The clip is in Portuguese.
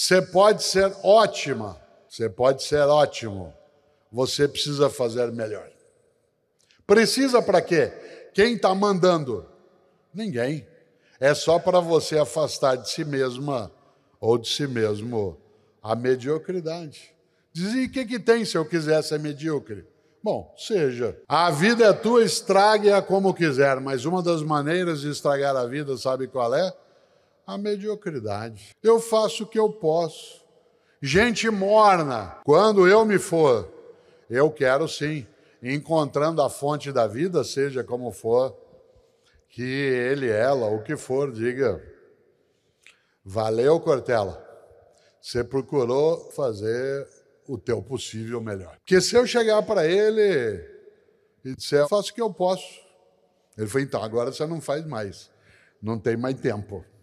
Você pode ser ótima, você pode ser ótimo, você precisa fazer melhor. Precisa para quê? Quem está mandando? Ninguém. É só para você afastar de si mesma ou de si mesmo a mediocridade. Dizem, o que, que tem se eu quiser ser medíocre? Bom, seja. A vida é tua, estrague-a como quiser, mas uma das maneiras de estragar a vida, sabe qual é? A mediocridade. Eu faço o que eu posso. Gente morna, quando eu me for, eu quero sim, encontrando a fonte da vida, seja como for, que ele, ela, o que for, diga: Valeu, Cortella. Você procurou fazer o teu possível melhor. Porque se eu chegar para ele e disser, faço o que eu posso. Ele falou, então, agora você não faz mais. Não tem mais tempo.